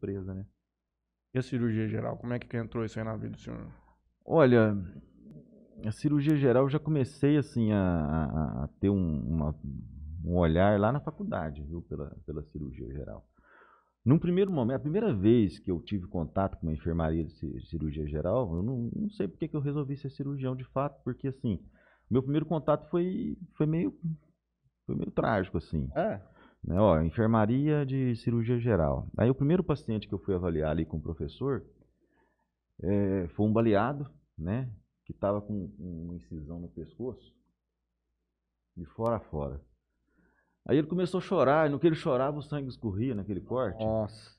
surpresa, né? E a cirurgia geral, como é que entrou isso aí na vida do senhor? Olha, a cirurgia geral eu já comecei assim a, a, a ter um, uma, um olhar lá na faculdade, viu, pela, pela cirurgia geral. Num primeiro momento, a primeira vez que eu tive contato com uma enfermaria de cirurgia geral, eu não, não sei porque que eu resolvi ser cirurgião de fato, porque assim, meu primeiro contato foi, foi meio foi meio trágico assim. É. Né? Ó, enfermaria de cirurgia geral. Aí o primeiro paciente que eu fui avaliar ali com o professor é, foi um baleado, né? Que estava com uma incisão no pescoço, de fora a fora. Aí ele começou a chorar, e no que ele chorava o sangue escorria naquele corte. Nossa.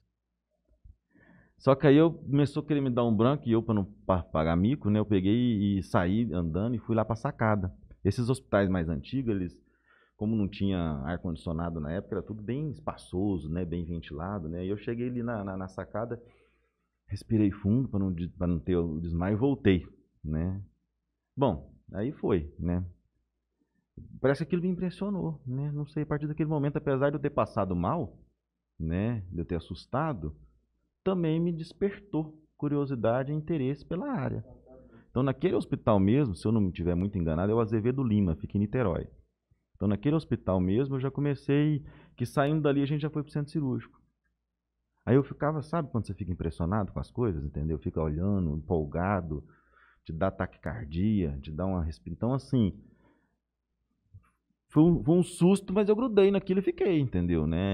Só que aí eu começou a querer me dar um branco e eu, para não pagar mico, né? Eu peguei e saí andando e fui lá para sacada. Esses hospitais mais antigos, eles como não tinha ar-condicionado na época, era tudo bem espaçoso, né? Bem ventilado, né? E eu cheguei ali na, na, na sacada, respirei fundo para não, para não ter o desmaio e voltei, né? Bom, aí foi, né? Parece que aquilo me impressionou, né? Não sei, a partir daquele momento, apesar de eu ter passado mal, né? De eu ter assustado, também me despertou curiosidade e interesse pela área. Então, naquele hospital mesmo, se eu não me tiver muito enganado, é o Azevedo Lima, fica em Niterói. Então, naquele hospital mesmo, eu já comecei, que saindo dali a gente já foi para o centro cirúrgico. Aí eu ficava, sabe quando você fica impressionado com as coisas, entendeu? Fica olhando, empolgado, te dá taquicardia, te dá uma respiração. Então, assim, foi um, foi um, susto, mas eu grudei naquilo e fiquei, entendeu, né?